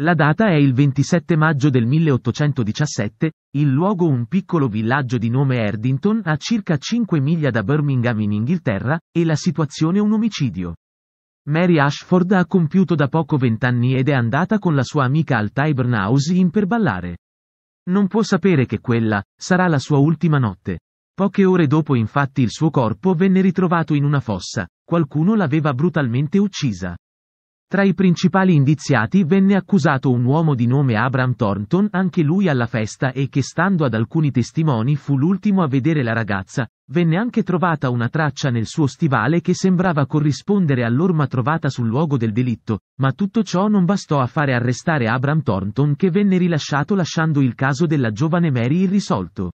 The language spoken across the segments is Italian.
La data è il 27 maggio del 1817, il luogo un piccolo villaggio di nome Erdington a circa 5 miglia da Birmingham in Inghilterra, e la situazione un omicidio. Mary Ashford ha compiuto da poco vent'anni ed è andata con la sua amica al Tyburn House in per ballare. Non può sapere che quella sarà la sua ultima notte. Poche ore dopo infatti il suo corpo venne ritrovato in una fossa, qualcuno l'aveva brutalmente uccisa. Tra i principali indiziati venne accusato un uomo di nome Abraham Thornton, anche lui alla festa e che stando ad alcuni testimoni fu l'ultimo a vedere la ragazza, venne anche trovata una traccia nel suo stivale che sembrava corrispondere all'orma trovata sul luogo del delitto, ma tutto ciò non bastò a fare arrestare Abraham Thornton che venne rilasciato lasciando il caso della giovane Mary irrisolto.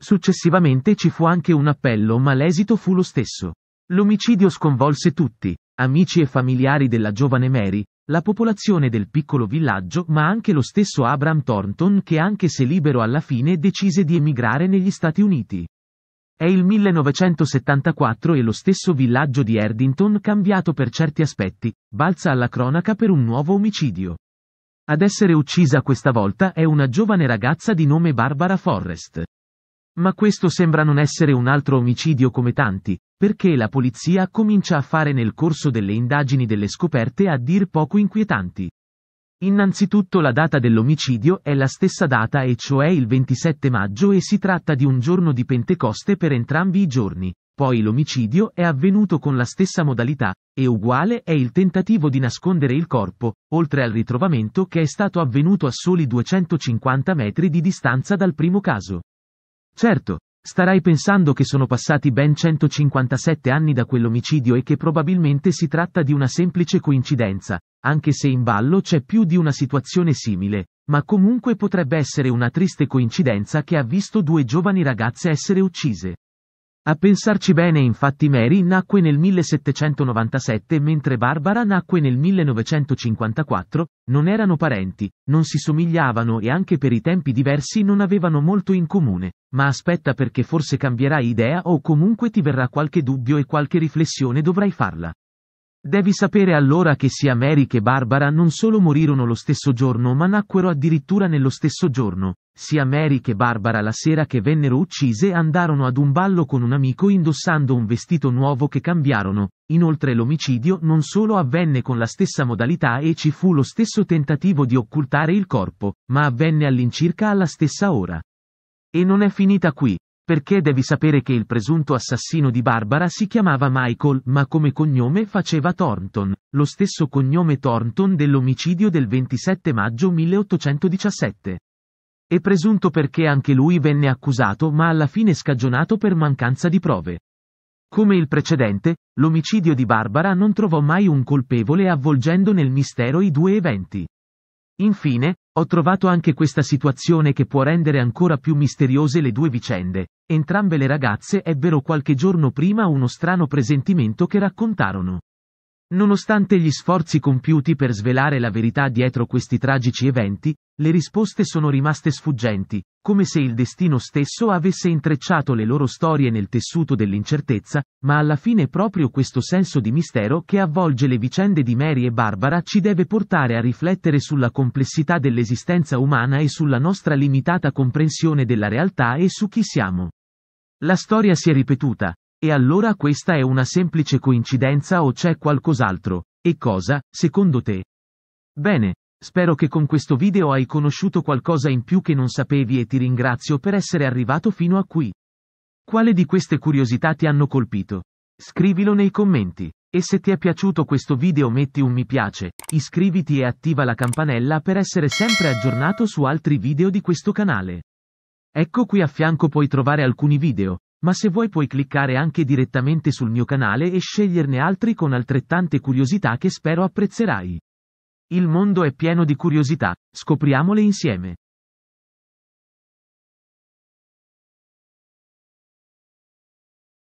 Successivamente ci fu anche un appello ma l'esito fu lo stesso. L'omicidio sconvolse tutti, amici e familiari della giovane Mary, la popolazione del piccolo villaggio ma anche lo stesso Abraham Thornton che anche se libero alla fine decise di emigrare negli Stati Uniti. È il 1974 e lo stesso villaggio di Erdington cambiato per certi aspetti, balza alla cronaca per un nuovo omicidio. Ad essere uccisa questa volta è una giovane ragazza di nome Barbara Forrest. Ma questo sembra non essere un altro omicidio come tanti, perché la polizia comincia a fare nel corso delle indagini delle scoperte a dir poco inquietanti. Innanzitutto la data dell'omicidio è la stessa data e cioè il 27 maggio e si tratta di un giorno di Pentecoste per entrambi i giorni, poi l'omicidio è avvenuto con la stessa modalità, e uguale è il tentativo di nascondere il corpo, oltre al ritrovamento che è stato avvenuto a soli 250 metri di distanza dal primo caso. Certo, starai pensando che sono passati ben 157 anni da quell'omicidio e che probabilmente si tratta di una semplice coincidenza, anche se in ballo c'è più di una situazione simile, ma comunque potrebbe essere una triste coincidenza che ha visto due giovani ragazze essere uccise. A pensarci bene infatti Mary nacque nel 1797 mentre Barbara nacque nel 1954, non erano parenti, non si somigliavano e anche per i tempi diversi non avevano molto in comune, ma aspetta perché forse cambierai idea o comunque ti verrà qualche dubbio e qualche riflessione dovrai farla. Devi sapere allora che sia Mary che Barbara non solo morirono lo stesso giorno ma nacquero addirittura nello stesso giorno, sia Mary che Barbara la sera che vennero uccise andarono ad un ballo con un amico indossando un vestito nuovo che cambiarono, inoltre l'omicidio non solo avvenne con la stessa modalità e ci fu lo stesso tentativo di occultare il corpo, ma avvenne all'incirca alla stessa ora. E non è finita qui. Perché devi sapere che il presunto assassino di Barbara si chiamava Michael, ma come cognome faceva Thornton, lo stesso cognome Thornton dell'omicidio del 27 maggio 1817. È presunto perché anche lui venne accusato ma alla fine scagionato per mancanza di prove. Come il precedente, l'omicidio di Barbara non trovò mai un colpevole avvolgendo nel mistero i due eventi. Infine, ho trovato anche questa situazione che può rendere ancora più misteriose le due vicende. Entrambe le ragazze ebbero qualche giorno prima uno strano presentimento che raccontarono. Nonostante gli sforzi compiuti per svelare la verità dietro questi tragici eventi, le risposte sono rimaste sfuggenti, come se il destino stesso avesse intrecciato le loro storie nel tessuto dell'incertezza, ma alla fine proprio questo senso di mistero che avvolge le vicende di Mary e Barbara ci deve portare a riflettere sulla complessità dell'esistenza umana e sulla nostra limitata comprensione della realtà e su chi siamo. La storia si è ripetuta, e allora questa è una semplice coincidenza o c'è qualcos'altro? E cosa, secondo te? Bene, spero che con questo video hai conosciuto qualcosa in più che non sapevi e ti ringrazio per essere arrivato fino a qui. Quale di queste curiosità ti hanno colpito? Scrivilo nei commenti. E se ti è piaciuto questo video metti un mi piace, iscriviti e attiva la campanella per essere sempre aggiornato su altri video di questo canale. Ecco qui a fianco puoi trovare alcuni video, ma se vuoi puoi cliccare anche direttamente sul mio canale e sceglierne altri con altrettante curiosità che spero apprezzerai. Il mondo è pieno di curiosità, scopriamole insieme.